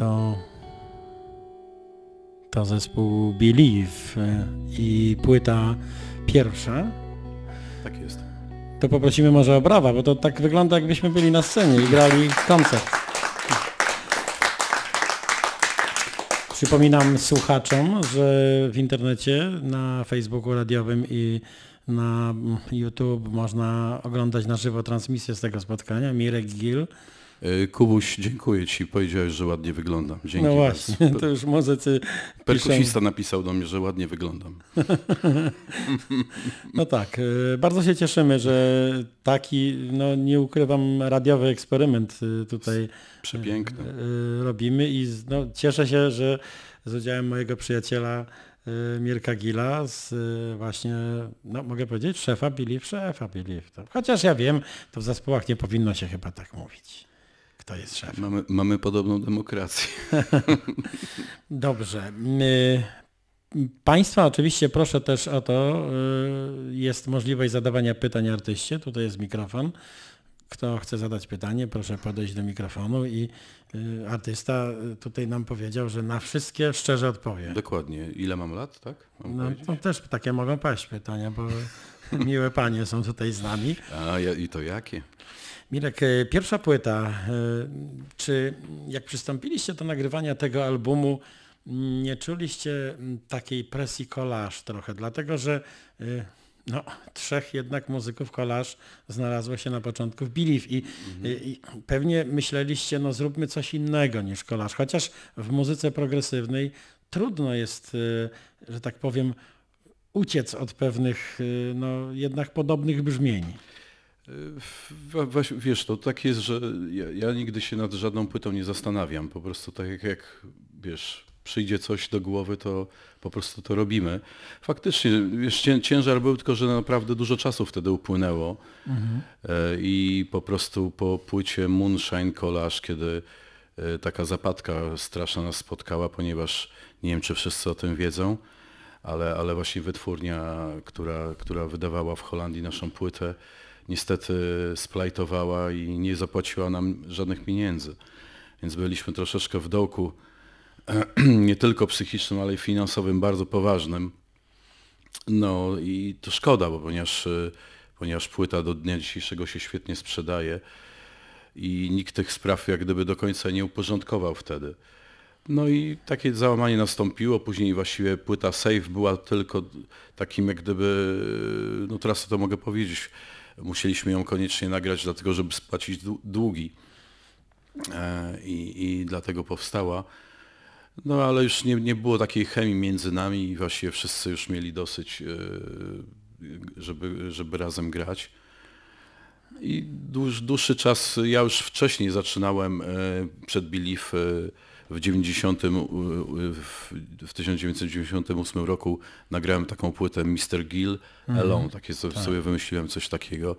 to, to zespół Believe e, i płyta pierwsza. Tak jest. To poprosimy może o brawa, bo to tak wygląda jakbyśmy byli na scenie i grali koncert. Przypominam słuchaczom, że w internecie, na Facebooku radiowym i na YouTube można oglądać na żywo transmisję z tego spotkania. Mirek Gil Y, Kubuś, dziękuję Ci. Powiedziałeś, że ładnie wyglądam. Dzięki no właśnie, bardzo. to już Ty... Perkusista piszą. napisał do mnie, że ładnie wyglądam. no tak, y, bardzo się cieszymy, że taki, no nie ukrywam, radiowy eksperyment y, tutaj Przepiękny. robimy i no, cieszę się, że z udziałem mojego przyjaciela Mirka Gila z właśnie, no mogę powiedzieć, szefa Belief, szefa Belief. Chociaż ja wiem, to w zespołach nie powinno się chyba tak mówić. To jest szef. Mamy, mamy podobną demokrację. Dobrze. Państwa oczywiście proszę też o to, y, jest możliwość zadawania pytań artyście, tutaj jest mikrofon. Kto chce zadać pytanie, proszę podejść do mikrofonu i y, artysta y, tutaj nam powiedział, że na wszystkie szczerze odpowie. Dokładnie. Ile mam lat, tak? Mam no to też takie mogą paść pytania, bo miłe panie są tutaj z nami. A i to jakie? Mirek, e, pierwsza płyta. E, czy jak przystąpiliście do nagrywania tego albumu, mm, nie czuliście mm, takiej presji kolaż trochę? Dlatego, że e, no, trzech jednak muzyków kolaż znalazło się na początku w Believe i, mhm. i, pewnie myśleliście, no zróbmy coś innego niż kolaż, chociaż w muzyce progresywnej trudno jest, że tak powiem, uciec od pewnych no, jednak podobnych brzmień. Yy, wiesz, to tak jest, że ja, ja, nigdy się nad żadną płytą nie zastanawiam. Po prostu tak jak, jak wiesz, przyjdzie coś do głowy, to po prostu to robimy. Faktycznie, wiesz, ciężar był tylko, że naprawdę dużo czasu wtedy upłynęło mhm. E, i po prostu po płycie Moonshine Collage, kiedy e, taka zapadka straszna nas spotkała, ponieważ nie wiem, czy wszyscy o tym wiedzą, ale, ale właśnie wytwórnia, która, która wydawała w Holandii naszą płytę, niestety splajtowała i nie zapłaciła nam żadnych pieniędzy. Więc byliśmy troszeczkę w dołku, nie tylko psychicznym, ale i finansowym, bardzo poważnym. No i to szkoda, bo ponieważ, y, ponieważ płyta do dnia dzisiejszego się świetnie sprzedaje i nikt tych spraw jak gdyby do końca nie uporządkował wtedy. No i takie załamanie nastąpiło, później właściwie płyta Safe była tylko takim jak gdyby, y, no teraz to mogę powiedzieć, musieliśmy ją koniecznie nagrać, dlatego żeby spłacić długi. E, I, i dlatego powstała. No ale już nie, nie było takiej chemii między nami i właściwie wszyscy już mieli dosyć, e, żeby, żeby razem grać. I dłuższy czas, ja już wcześniej zaczynałem e, przed Belief w, 90, w 1998 roku nagrałem taką płytę Mr. Gill mhm. Elon, takie sobie, tak. sobie wymyśliłem coś takiego.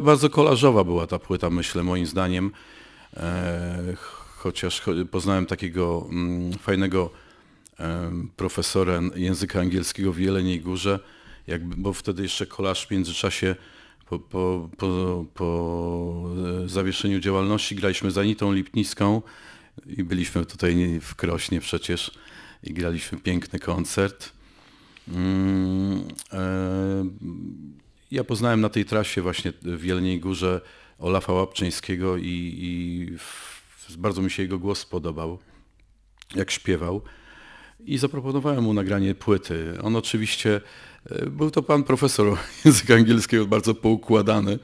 bardzo kolażowa była ta płyta, myślę, moim zdaniem. E, chociaż poznałem takiego m, mm, fajnego e, profesora języka angielskiego w Jeleniej Górze, jakby, bo wtedy jeszcze kolarz w międzyczasie po, po, po, po e, zawieszeniu działalności graliśmy za Nitą Lipnicką i byliśmy tutaj w Krośnie przecież i graliśmy piękny koncert. Mm, e, ja poznałem na tej trasie właśnie w Jelniej Górze Olafa Łapczyńskiego i, i bardzo mi się jego głos podobał, jak śpiewał i zaproponowałem mu nagranie płyty. On oczywiście, e, był to pan profesor języka angielskiego, bardzo poukładany,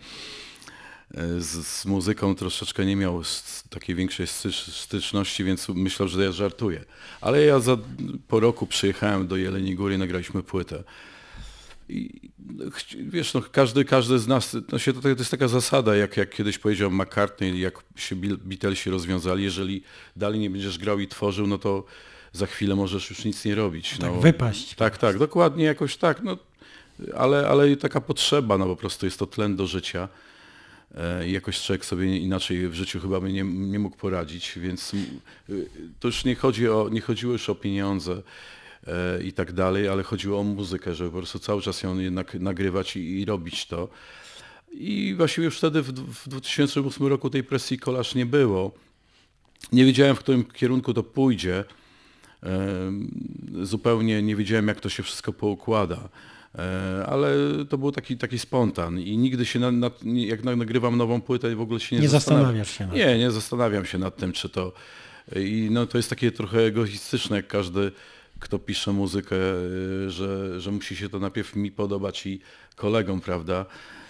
E, z, z, muzyką troszeczkę nie miał takiej większej styczności, więc myślał, że ja żartuję. Ale ja za, po roku przyjechałem do Jeleni Góry, nagraliśmy płytę. I no, wiesz, no, każdy, każdy z nas, no się, to, to jest taka zasada, jak, jak kiedyś powiedział McCartney, jak się Beatlesi rozwiązali, jeżeli dalej nie będziesz grał i tworzył, no to za chwilę możesz już nic nie robić. Tak no, tak, wypaść. Tak, tak, dokładnie jakoś tak, no, ale, ale taka potrzeba, no po prostu jest to tlen do życia. E, jakoś człowiek sobie inaczej w życiu chyba by nie, nie mógł poradzić, więc e, to już nie, chodzi o, nie chodziło już o pieniądze e, i tak dalej, ale chodziło o muzykę, żeby po prostu cały czas ją jednak nagrywać i, i robić to. I właściwie już wtedy w, w 2008 roku tej presji kolaż nie było. Nie wiedziałem, w którym kierunku to pójdzie. Zupełnie nie wiedziałem, jak to się wszystko poukłada. E, ale to był taki, taki spontan i nigdy się, jak nagrywam nową płytę, w ogóle się nie, nie zastanawiam. się nad Nie, nie zastanawiam się nad tym, czy to... E, I no, to jest takie trochę egoistyczne, jak każdy, kto pisze muzykę, e, że, że musi się to najpierw mi podobać i kolegom, prawda?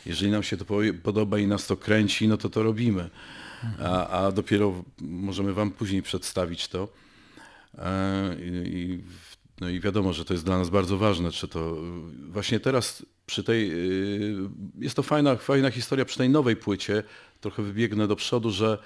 Jeżeli nam się to podoba i nas to kręci, no to to robimy. A, a dopiero możemy Wam później przedstawić to. I, i no i wiadomo, że to jest dla nas bardzo ważne, czy to właśnie teraz przy tej, y, jest to fajna, fajna historia przy tej nowej płycie, trochę wybiegnę do przodu, że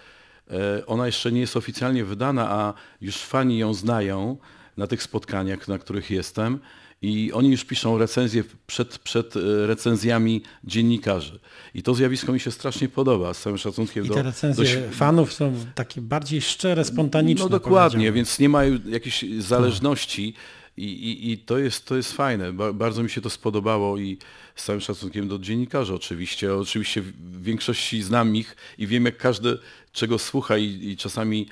e, ona jeszcze nie jest oficjalnie wydana, a już fani ją znają na tych spotkaniach, na których jestem i oni już piszą recenzje przed, przed e, recenzjami dziennikarzy. I to zjawisko mi się strasznie podoba, z całym szacunkiem I te do... recenzje fanów są takie bardziej szczere, spontaniczne. No dokładnie, więc nie ma jakiejś zależności. No i, i, i to, jest, to jest fajne. Ba bardzo mi się to spodobało i z całym szacunkiem do dziennikarzy oczywiście. Oczywiście w większości znam ich i wiem, jak każdy czego słucha i, i czasami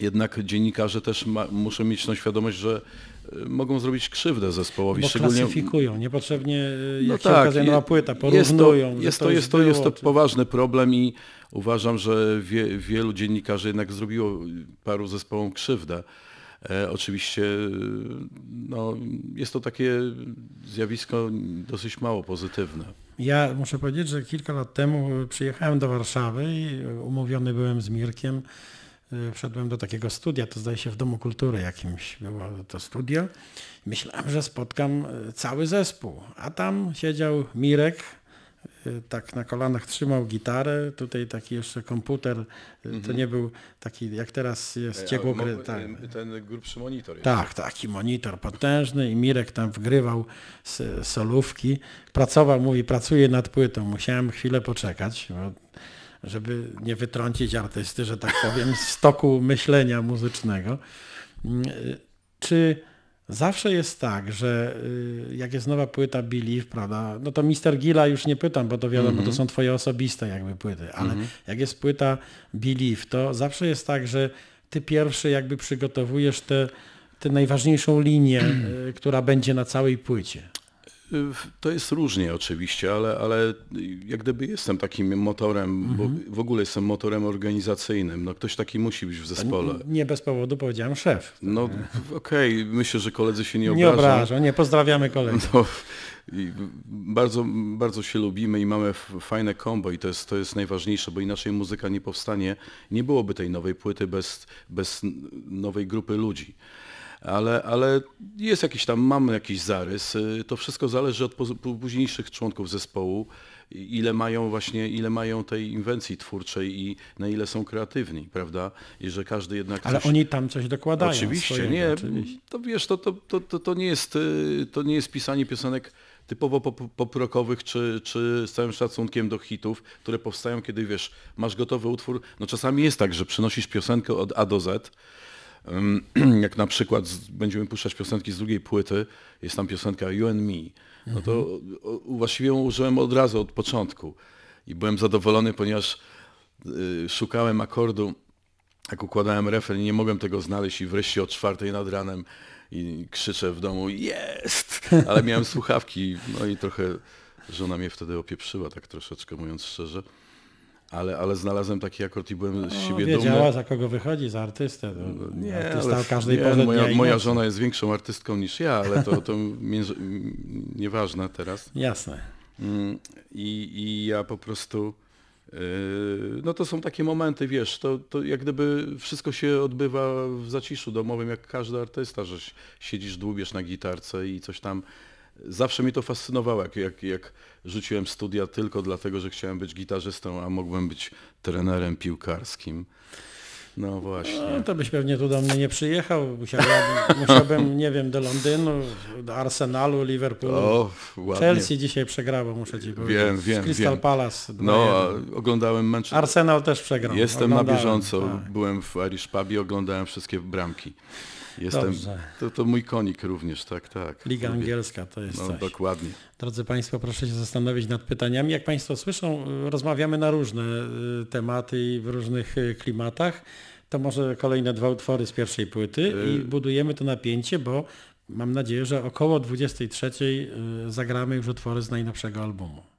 jednak dziennikarze też ma, muszą mieć tą świadomość, że e, mogą zrobić krzywdę zespołowi. Bo szczególnie... klasyfikują, niepotrzebnie e, no jak tak, się nowa płyta, porównują. Jest to, jest to, jest to, jest to czy... poważny problem i uważam, że wie, wielu dziennikarzy jednak zrobiło paru zespołom krzywdę. E, oczywiście e, no, jest to takie zjawisko dosyć mało pozytywne. Ja muszę powiedzieć, że kilka lat temu przyjechałem do Warszawy i umówiony byłem z Mirkiem. E, wszedłem do takiego studia, to zdaje się w Domu Kultury jakimś było to studio. Myślałem, że spotkam cały zespół, a tam siedział Mirek, Y, tak na kolanach trzymał gitarę, tutaj taki jeszcze komputer, y, mhm. to nie był taki jak teraz jest gry y, Tak. Ten grubszy monitor. Jest. Tak, taki monitor potężny i Mirek tam wgrywał solówki. Pracował, mówi, pracuje nad płytą, musiałem chwilę poczekać, bo, żeby nie wytrącić artysty, że tak powiem, z toku myślenia muzycznego. Mm, czy Zawsze jest tak, że y, jak jest nowa płyta Believe, prawda, no to Mister Gila już nie pytam, bo to wiadomo, mm -hmm. to mhm. są twoje osobiste jakby płyty, ale mm -hmm. jak jest płyta Believe, to zawsze jest tak, że ty pierwszy jakby przygotowujesz tę najważniejszą linię, y, która będzie na całej płycie. To jest różnie oczywiście, ale, ale jak gdyby jestem takim motorem, mhm. bo w ogóle jestem motorem organizacyjnym. No, ktoś taki musi być w zespole. Nie, nie bez powodu powiedziałem szef. No okej, okay. myślę, że koledzy się nie obrażą. Nie obrażą, nie pozdrawiamy kolegów. No, bardzo, bardzo się lubimy i mamy fajne kombo i to jest, to jest najważniejsze, bo inaczej muzyka nie powstanie. Nie byłoby tej nowej płyty bez, bez nowej grupy ludzi ale, ale jest jakiś tam, mamy jakiś zarys. Y, to wszystko zależy od późniejszych członków zespołu, ile mają właśnie, ile mają tej inwencji twórczej i na ile są kreatywni, prawda? I że każdy jednak Ale coś... oni tam coś dokładają. Oczywiście, nie. Oczywiście. To wiesz, to, to, to, to, to, nie jest, y, to nie jest pisanie piosenek typowo poprokowych, czy, czy z całym szacunkiem do hitów, które powstają, kiedy wiesz, masz gotowy utwór. No czasami jest tak, że przynosisz piosenkę od A do Z, jak na przykład będziemy puszczać piosenki z drugiej płyty, jest tam piosenka You and Me, no to mhm. właściwie ją użyłem od razu, od początku. I byłem zadowolony, ponieważ y, szukałem akordu, jak układałem refren, nie mogłem tego znaleźć i wreszcie o czwartej nad ranem i krzyczę w domu, jest! Ale miałem słuchawki, no i trochę żona mnie wtedy opieprzyła, tak troszeczkę mówiąc szczerze. Ale, ale znalazłem taki akord i byłem z no, siebie dumny. wiedziała, dumny. za kogo wychodzi, za artystę. No, no nie, artysta ale, każdej nie, moja, moja żona jest większą artystką niż ja, ale to, to nieważne teraz. Jasne. Mm, I, I ja po prostu... Y, no to są takie momenty, wiesz, to, to jak gdyby wszystko się odbywa w zaciszu domowym, jak każdy artysta, że siedzisz, dłubiesz na gitarce i coś tam zawsze mi to fascynowało, jak, jak, jak rzuciłem studia tylko dlatego, że chciałem być gitarzystą, a mogłem być trenerem piłkarskim. No właśnie. No, to byś pewnie tu do mnie nie przyjechał. Musiałbym, musiałbym nie wiem, do Londynu, do Arsenalu, Liverpoolu. O, Chelsea dzisiaj przegrało, muszę ci powiedzieć. Wiem, wiem. Z Crystal wiem. Palace. No, oglądałem Manchester. Arsenal też przegrał. Jestem oglądałem, na bieżąco. Tak. Byłem w Irish Pubie, oglądałem wszystkie bramki. Jestem, to, to mój konik również, tak, tak. Liga Lubię. angielska to jest no, coś. Dokładnie. Drodzy Państwo, proszę się zastanowić nad pytaniami. Jak Państwo słyszą, rozmawiamy na różne y, tematy i w różnych y, klimatach. To może kolejne dwa utwory z pierwszej płyty i y- budujemy to napięcie, bo mam nadzieję, że około 23 zagramy już utwory z najnowszego albumu.